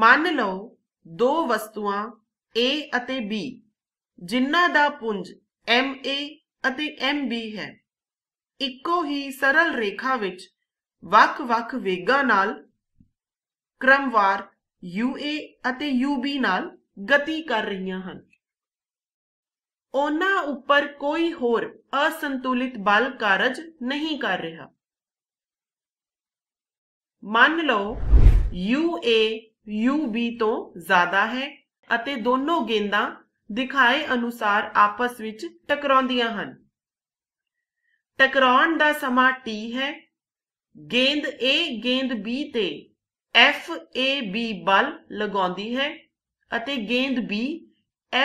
ਮੰਨ ਲਓ ਦੋ ਵਸਤੂਆਂ A ਅਤੇ B ਜਿਨ੍ਹਾਂ ਦਾ ਪੁੰਜ MA ਅਤੇ MB ਹੈ ਇੱਕੋ ਹੀ ਸਰਲ ਰੇਖਾ ਵਿੱਚ ਵੱਖ-ਵੱਖ ਵੇਗਾਂ ਨਾਲ ਕ੍ਰਮਵਾਰ UA ਅਤੇ UB ਨਾਲ ਗਤੀ ਕਰ ਰਹੀਆਂ ਹਨ ਉਹਨਾਂ ਉੱਪਰ ਕੋਈ ਹੋਰ ਅਸੰਤੁਲਿਤ ਬਲ ਕਾਰਜ ਨਹੀਂ ਕਰ ਰਿਹਾ ਮੰਨ ਲਓ UA UB ਤੋਂ ਜ਼ਿਆਦਾ ਹੈ ਅਤੇ ਦੋਨੋਂ ਗੇਂਦਾਂ ਦਿਖਾਏ ਅਨੁਸਾਰ ਆਪਸ ਵਿੱਚ ਟਕਰਾਉਂਦੀਆਂ ਹਨ ਟਕਰਾਉਣ ਦਾ ਸਮਾਂ T ਹੈ ਗੇਂਦ A ਗੇਂਦ B ਤੇ FAB ਬਲ ਲਗਾਉਂਦੀ ਹੈ ਅਤੇ ਗੇਂਦ B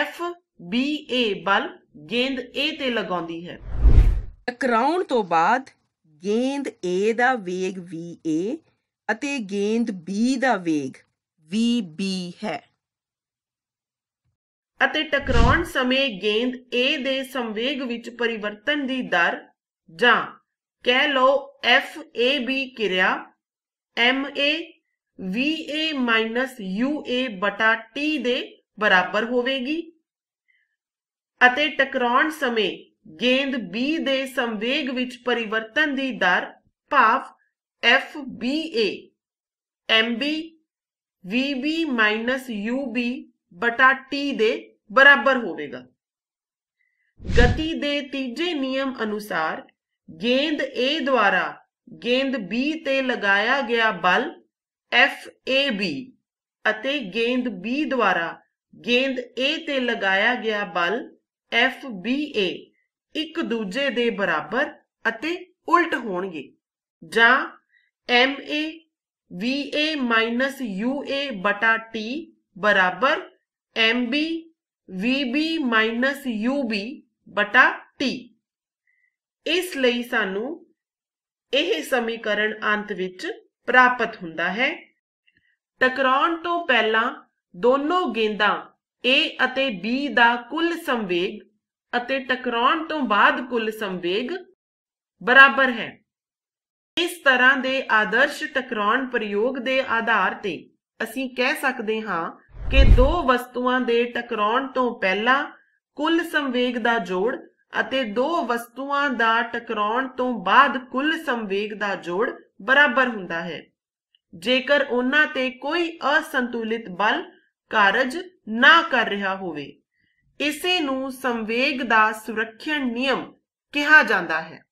FBA ਬਲ ਗੇਂਦ A ਤੇ ਲਗਾਉਂਦੀ ਹੈ ਟਕਰਾਉਣ ਤੋਂ ਬਾਅਦ ਗੇਂਦ A ਦਾ ਵੇਗ VA ਅਤੇ ਗੇਂਦ B ਦਾ ਵੇਗ VB ਹੈ ਅਤੇ ਟਕਰਾਉਣ ਸਮੇਂ ਗੇਂਦ A ਦੇ ਸੰਵੇਗ ਵਿੱਚ ਪਰਿਵਰਤਨ ਦੀ ਦਰ ਜਾਂ ਕਹਿ ਲਓ FAB ਕਿਰਿਆ MA VA UA T ਦੇ ਬਰਾਬਰ ਹੋਵੇਗੀ ਅਤੇ ਟਕਰਾਉਣ ਸਮੇਂ ਗੇਂਦ B ਦੇ ਸੰਵੇਗ ਵਿੱਚ ਪਰਿਵਰਤਨ ਦੀ ਦਰ ਭਾਵ FBA MB vb ub ਬਟਾ t ਦੇ ਬਰਾਬਰ ਹੋਵੇਗਾ ਗਤੀ ਦੇ ਤੀਜੇ ਨਿਯਮ ਅਨੁਸਾਰ ਗੇਂਦ A ਦੁਆਰਾ ਗੇਂਦ B ਤੇ ਲਗਾਇਆ ਗਿਆ ਬਲ FAB ਅਤੇ ਗੇਂਦ B ਦੁਆਰਾ ਗੇਂਦ A ਤੇ ਲਗਾਇਆ ਗਿਆ ਬਲ FBA ਇੱਕ ਦੂਜੇ ਦੇ ਬਰਾਬਰ ਅਤੇ ਉਲਟ ਹੋਣਗੇ ਜਾਂ MA VA minus U A बटा टी बराबर M B V B minus U B बटा टी ਇਸ ਲਈ ਸਾਨੂੰ ਇਹ ਸਮੀਕਰਨ ਅੰਤ ਵਿੱਚ ਪ੍ਰਾਪਤ ਹੁੰਦਾ ਹੈ ਟਕਰਾਉਣ ਤੋਂ ਪਹਿਲਾਂ ਦੋਨੋਂ ਗੇਂਦਾਂ A ਅਤੇ B ਦਾ ਕੁੱਲ ਸੰਵੇਗ ਅਤੇ ਟਕਰਾਉਣ ਤੋਂ ਬਾਅਦ ਕੁੱਲ ਸੰਵੇਗ ਬਰਾਬਰ ਹੈ ਇਸ ਤਰ੍ਹਾਂ ਦੇ ਆਦਰਸ਼ ਟਕਰਾਉਣ ਪ੍ਰਯੋਗ ਦੇ ਆਧਾਰ ਤੇ ਅਸੀਂ ਕਹਿ ਸਕਦੇ ਹਾਂ ਕਿ ਦੋ ਵਸਤੂਆਂ ਦੇ ਟਕਰਾਉਣ ਤੋਂ ਪਹਿਲਾਂ ਕੁੱਲ ਸੰਵੇਗ ਦਾ ਜੋੜ ਅਤੇ ਦੋ ਵਸਤੂਆਂ ਦਾ ਟਕਰਾਉਣ ਤੋਂ ਬਾਅਦ ਕੁੱਲ ਸੰਵੇਗ ਦਾ ਜੋੜ ਬਰਾਬਰ ਹੁੰਦਾ ਹੈ ਜੇਕਰ ਉਹਨਾਂ ਤੇ ਕੋਈ ਅਸੰਤੁਲਿਤ ਬਲ ਕਾਰਜ ਨਾ ਕਰ ਰਿਹਾ ਹੋਵੇ ਇਸੇ ਨੂੰ ਸੰਵੇਗ ਦਾ ਸੁਰੱਖਿਆ ਨਿਯਮ ਕਿਹਾ ਜਾਂਦਾ ਹੈ